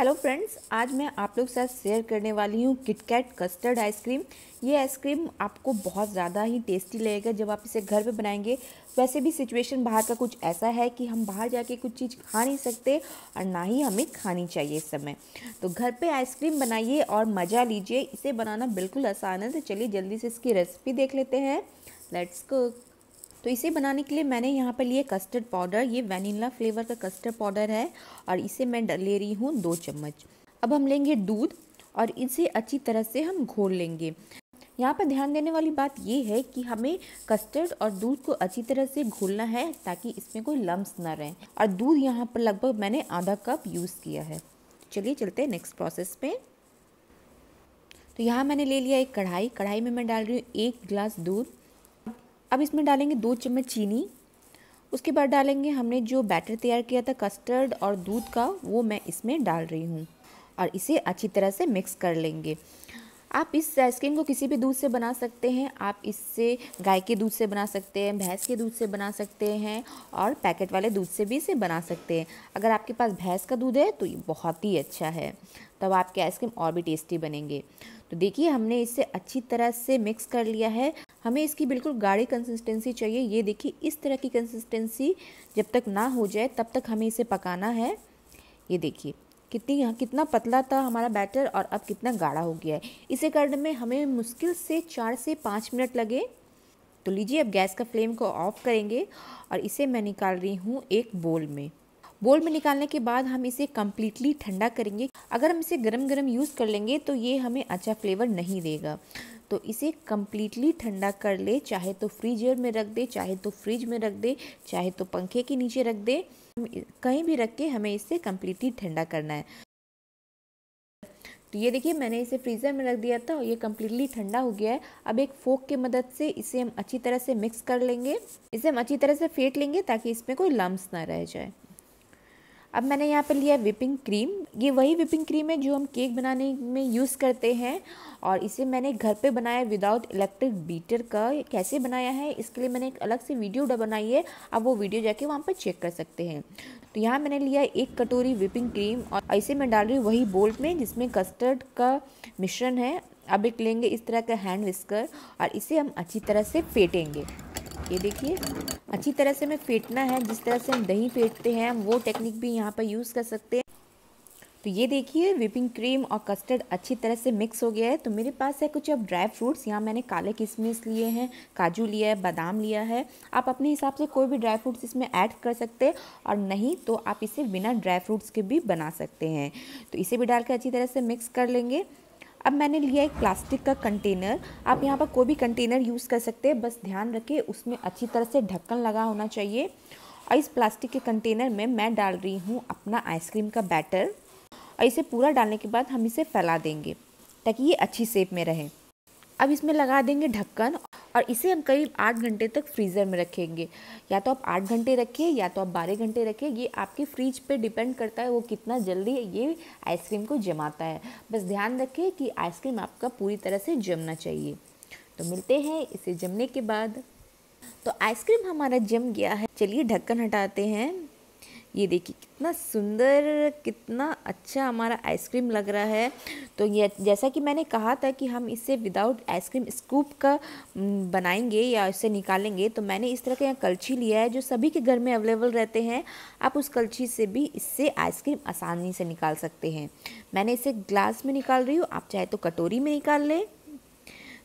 hello friends आज मैं आप लोग साथ शेयर करने वाली हूँ किटकैट कस्टर्ड आइसक्रीम ये आइसक्रीम आपको बहुत ज़्यादा ही टेस्टी लगेगा जब आप इसे घर पे बनाएंगे वैसे भी सिचुएशन बाहर का कुछ ऐसा है कि हम बाहर जाके कुछ चीज़ खा नहीं सकते और ना ही हमें खानी चाहिए इस समय तो घर पे आइसक्रीम बनाइए और मज़ा लीजिए इसे बनाना बिल्कुल आसान है तो चलिए जल्दी से इसकी रेसिपी देख लेते हैं लेट्स कुक तो इसे बनाने के लिए मैंने यहाँ पर लिए कस्टर्ड पाउडर ये वेनिला फ्लेवर का कस्टर्ड पाउडर है और इसे मैं ले रही हूँ दो चम्मच अब हम लेंगे दूध और इसे अच्छी तरह से हम घोल लेंगे यहाँ पर ध्यान देने वाली बात ये है कि हमें कस्टर्ड और दूध को अच्छी तरह से घोलना है ताकि इसमें कोई लम्ब ना रहें और दूध यहाँ पर लगभग मैंने आधा कप यूज़ किया है चलिए चलते हैं नेक्स्ट प्रोसेस पे तो यहाँ मैंने ले लिया एक कढ़ाई कढ़ाई में मैं डाल रही हूँ एक गिलास दूध अब इसमें डालेंगे दो चम्मच चीनी उसके बाद डालेंगे हमने जो बैटर तैयार किया था कस्टर्ड और दूध का वो मैं इसमें डाल रही हूँ और इसे अच्छी तरह से मिक्स कर लेंगे आप इस आइसक्रीम को किसी भी दूध से बना सकते हैं आप इससे गाय के दूध से बना सकते हैं भैंस के दूध से बना सकते हैं और पैकेट वाले दूध से भी इसे बना सकते हैं अगर आपके पास भैंस का दूध है तो ये बहुत ही अच्छा है तब आपके आइसक्रीम और भी टेस्टी बनेंगे तो देखिए हमने इसे अच्छी तरह से मिक्स कर लिया है हमें इसकी बिल्कुल गाढ़ी कंसिस्टेंसी चाहिए ये देखिए इस तरह की कंसिस्टेंसी जब तक ना हो जाए तब तक हमें इसे पकाना है ये देखिए कितनी कितना पतला था हमारा बैटर और अब कितना गाढ़ा हो गया है इसे करने में हमें मुश्किल से चार से पाँच मिनट लगे तो लीजिए अब गैस का फ्लेम को ऑफ़ करेंगे और इसे मैं निकाल रही हूँ एक बोल में बोल में निकालने के बाद हम इसे कम्प्लीटली ठंडा करेंगे अगर हम इसे गर्म गर्म यूज़ कर लेंगे तो ये हमें अच्छा फ्लेवर नहीं देगा तो इसे कम्प्लीटली ठंडा कर ले चाहे तो फ्रीजर में रख दे चाहे तो फ्रिज में रख दे चाहे तो पंखे के नीचे रख दे कहीं भी रख के हमें इसे कम्प्लीटली ठंडा करना है तो ये देखिए मैंने इसे फ्रीज़र में रख दिया था और ये कम्प्लीटली ठंडा हो गया है अब एक फोक की मदद से इसे हम अच्छी तरह से मिक्स कर लेंगे इसे हम अच्छी तरह से फेंट लेंगे ताकि इसमें कोई लम्ब ना रह जाए अब मैंने यहाँ पर लिया विपिंग क्रीम ये वही विपिंग क्रीम है जो हम केक बनाने में यूज़ करते हैं और इसे मैंने घर पे बनाया विदाउट इलेक्ट्रिक बीटर का कैसे बनाया है इसके लिए मैंने एक अलग से वीडियो बनाई है आप वो वीडियो जाके वहाँ पर चेक कर सकते हैं तो यहाँ मैंने लिया एक कटोरी विपिंग क्रीम और इसे मैं डाल रही हूँ वही बोल्ट में जिसमें कस्टर्ड का मिश्रण है अब एक लेंगे इस तरह का हैंड विस्कर और इसे हम अच्छी तरह से फेटेंगे ये देखिए अच्छी तरह से हमें फेंटना है जिस तरह से हम दही फेंटते हैं हम वो टेक्निक भी यहाँ पर यूज़ कर सकते हैं तो ये देखिए विपिंग क्रीम और कस्टर्ड अच्छी तरह से मिक्स हो गया है तो मेरे पास है कुछ अब ड्राई फ्रूट्स यहाँ मैंने काले किशमिश लिए हैं काजू लिया है बादाम लिया है आप अपने हिसाब से कोई भी ड्राई फ्रूट्स इसमें ऐड कर सकते हैं और नहीं तो आप इसे बिना ड्राई फ्रूट्स के भी बना सकते हैं तो इसे भी डाल के अच्छी तरह से मिक्स कर लेंगे अब मैंने लिया एक प्लास्टिक का कंटेनर आप यहाँ पर कोई भी कंटेनर यूज़ कर सकते हैं बस ध्यान रखें उसमें अच्छी तरह से ढक्कन लगा होना चाहिए और इस प्लास्टिक के कंटेनर में मैं डाल रही हूँ अपना आइसक्रीम का बैटर और इसे पूरा डालने के बाद हम इसे फैला देंगे ताकि ये अच्छी सेप में रहे अब इसमें लगा देंगे ढक्कन और इसे हम करीब आठ घंटे तक फ्रीज़र में रखेंगे या तो आप आठ घंटे रखिए या तो आप बारह घंटे रखिए ये आपकी फ्रिज पे डिपेंड करता है वो कितना जल्दी ये आइसक्रीम को जमाता है बस ध्यान रखिए कि आइसक्रीम आपका पूरी तरह से जमना चाहिए तो मिलते हैं इसे जमने के बाद तो आइसक्रीम हमारा जम गया है चलिए ढक्कन हटाते हैं ये देखिए कितना सुंदर कितना अच्छा हमारा आइसक्रीम लग रहा है तो ये जैसा कि मैंने कहा था कि हम इसे विदाउट आइसक्रीम स्कूप का बनाएंगे या इससे निकालेंगे तो मैंने इस तरह का यहाँ कलछी लिया है जो सभी के घर में अवेलेबल रहते हैं आप उस कलछी से भी इससे आइसक्रीम आसानी से निकाल सकते हैं मैंने इसे ग्लास में निकाल रही हूँ आप चाहे तो कटोरी में निकाल लें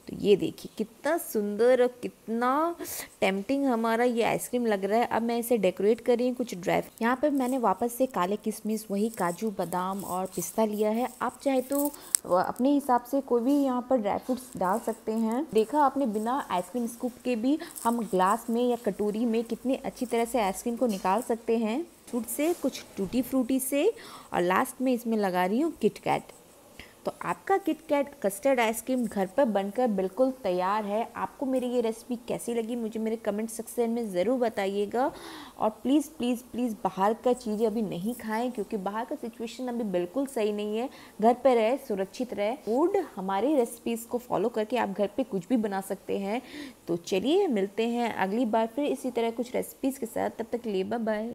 तो ये देखिए कितना सुंदर और कितना टेम्पटिंग हमारा ये आइसक्रीम लग रहा है अब मैं इसे डेकोरेट कर रही हूँ कुछ ड्राई यहाँ पर मैंने वापस से काले किशमिश वही काजू बादाम और पिस्ता लिया है आप चाहे तो अपने हिसाब से कोई भी यहाँ पर ड्राई फ्रूट्स डाल सकते हैं देखा आपने बिना आइसक्रीम स्कूप के भी हम ग्लास में या कटोरी में कितने अच्छी तरह से आइसक्रीम को निकाल सकते हैं फ्रूट से कुछ टूटी फ्रूटी से और लास्ट में इसमें लगा रही हूँ किटकैट तो आपका किटकैट कस्टर्ड आइसक्रीम घर पर बनकर बिल्कुल तैयार है आपको मेरी ये रेसिपी कैसी लगी मुझे मेरे कमेंट सेक्शन में ज़रूर बताइएगा और प्लीज़ प्लीज़ प्लीज़ बाहर का चीज़ें अभी नहीं खाएं क्योंकि बाहर का सिचुएशन अभी बिल्कुल सही नहीं है घर पर रहे सुरक्षित रहे फूड हमारी रेसिपीज़ को फॉलो करके आप घर पर कुछ भी बना सकते हैं तो चलिए मिलते हैं अगली बार फिर इसी तरह कुछ रेसिपीज़ के साथ तब तक लिए बाय